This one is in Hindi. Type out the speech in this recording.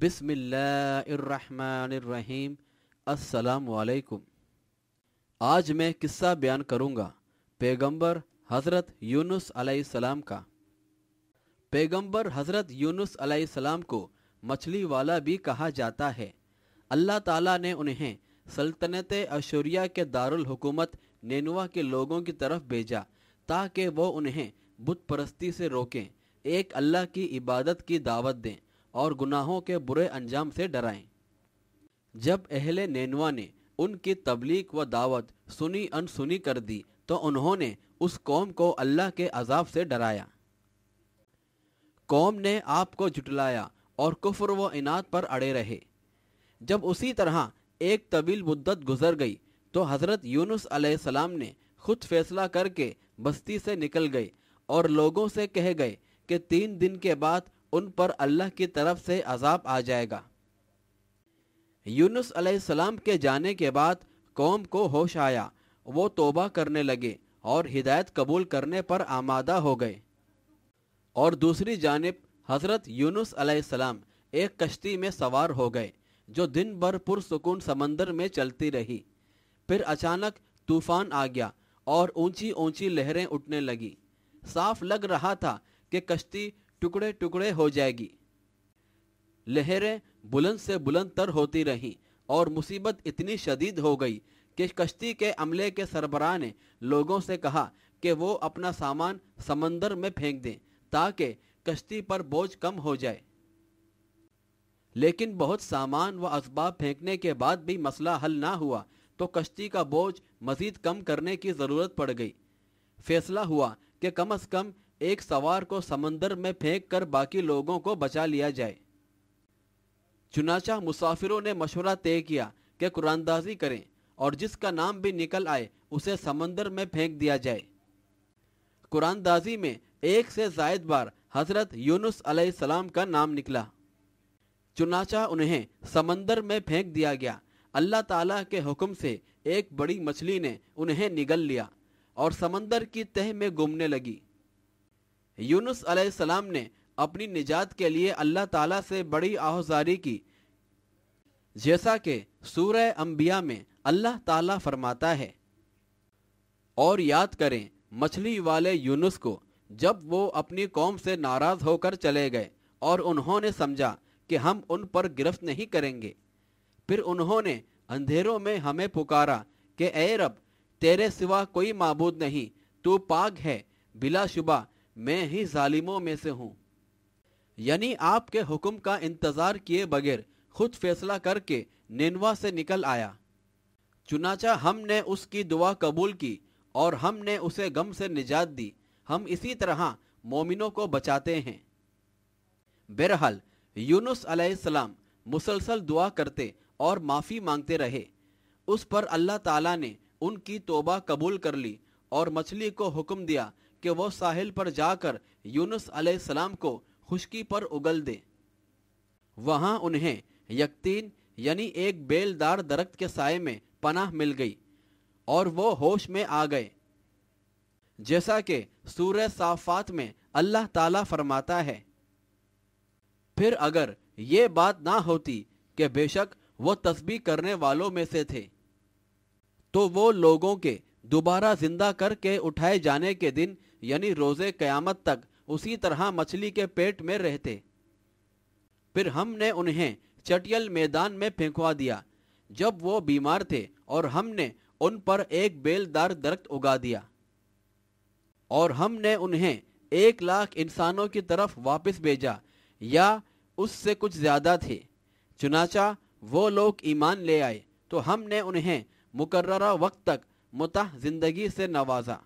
बिसमीम असलकुम आज मैं किस्सा बयान करूँगा पैगम्बर हज़रत यूनुस सलाम का पैगम्बर हज़रत यूनुस सलाम को मछली वाला भी कहा जाता है अल्लाह ताला ने उन्हें सल्तनत अशूरिया के दारुल हुकूमत नेनुआ के लोगों की तरफ भेजा ताकि वो उन्हें बुत परस्ती से रोकें एक अल्लाह की इबादत की दावत दें और गुनाहों के बुरे अंजाम से डराएं जब अहले नैनवा ने उनकी तबलीग व दावत सुनी अनसुनी कर दी तो उन्होंने उस कौम को अल्लाह के अजाब से डराया कौम ने आपको जुटलाया और कुफर व इनात पर अड़े रहे जब उसी तरह एक तवील मुद्दत गुजर गई तो हज़रत यूनुस सलाम ने खुद फैसला करके बस्ती से निकल गए और लोगों से कह गए कि तीन दिन के बाद उन पर अल्लाह की तरफ से अजाब आ जाएगा यूनुस अलैहिस्सलाम के जाने के बाद कौम को होश आया वो तोबा करने लगे और हिदायत कबूल करने पर आमादा हो गए और दूसरी जानब हज़रत यूनुस अलैहिस्सलाम एक कश्ती में सवार हो गए जो दिन भर पुरसकून समंदर में चलती रही फिर अचानक तूफान आ गया और ऊंची ऊंची लहरें उठने लगी साफ लग रहा था कि कश्ती टुकड़े टुकड़े हो जाएगी लहरें बुलंद से बुलंद तर होती रहीं और मुसीबत इतनी शदीद हो गई कि कश्ती के अमले के सरबराह ने लोगों से कहा कि वो अपना सामान समंदर में फेंक दें ताकि कश्ती पर बोझ कम हो जाए लेकिन बहुत सामान व असबाब फेंकने के बाद भी मसला हल ना हुआ तो कश्ती का बोझ मजीद कम करने की ज़रूरत पड़ गई फैसला हुआ कि कम अज़ कम एक सवार को समंदर में फेंक कर बाकी लोगों को बचा लिया जाए चुनाचा मुसाफिरों ने मशवरा तय किया कि कुरानदाजी करें और जिसका नाम भी निकल आए उसे समंदर में फेंक दिया जाए कुरानदाजी में एक से जायद बार हजरत यूनुस सलाम का नाम निकला चुनाचा उन्हें समंदर में फेंक दिया गया अल्लाह ताला के हुक्म से एक बड़ी मछली ने उन्हें निगल लिया और समंदर की तह में घूमने लगी यूनुस अलैहिस्सलाम ने अपनी निजात के लिए अल्लाह ताला से बड़ी आहजारी की जैसा कि सूरह अंबिया में अल्लाह ताला फरमाता है और याद करें मछली वाले यूनुस को जब वो अपनी कौम से नाराज होकर चले गए और उन्होंने समझा कि हम उन पर गिरफ्त नहीं करेंगे फिर उन्होंने अंधेरों में हमें पुकारा कि ए रब तेरे सिवा कोई मबूद नहीं तू पाग है बिलाशुबा मैं ही जालिमों में से हूँ यानी आपके हुक्म का इंतज़ार किए बगैर खुद फैसला करके नेनवा से निकल आया चुनाचा हमने उसकी दुआ कबूल की और हमने उसे गम से निजात दी हम इसी तरह मोमिनों को बचाते हैं बहरहाल यूनुस अलैहिस्सलाम मुसलसल दुआ करते और माफ़ी मांगते रहे उस पर अल्लाह ताला ने उनकी तोबा कबूल कर ली और मछली को हुक्म दिया कि वह साहिल पर जाकर यूनुस सलाम को खुशकी पर उगल दे वहां उन्हें यकतीन यानी एक बेलदार दरख्त के साय में पनाह मिल गई और वो होश में आ गए जैसा कि सूर्य साफात में अल्लाह ताला फरमाता है फिर अगर ये बात ना होती कि बेशक वो तस्बी करने वालों में से थे तो वो लोगों के दोबारा जिंदा करके उठाए जाने के दिन यानी रोजे कयामत तक उसी तरह मछली के पेट में रहते फिर हमने उन्हें चटियल मैदान में फेंकवा दिया जब वो बीमार थे और हमने उन पर एक बेलदार दरख्त उगा दिया और हमने उन्हें एक लाख इंसानों की तरफ वापस भेजा या उससे कुछ ज्यादा थे चुनाचा वो लोग ईमान ले आए तो हमने उन्हें मुकर्रा वक्त तक मुता ज़िंदगी से नवाजा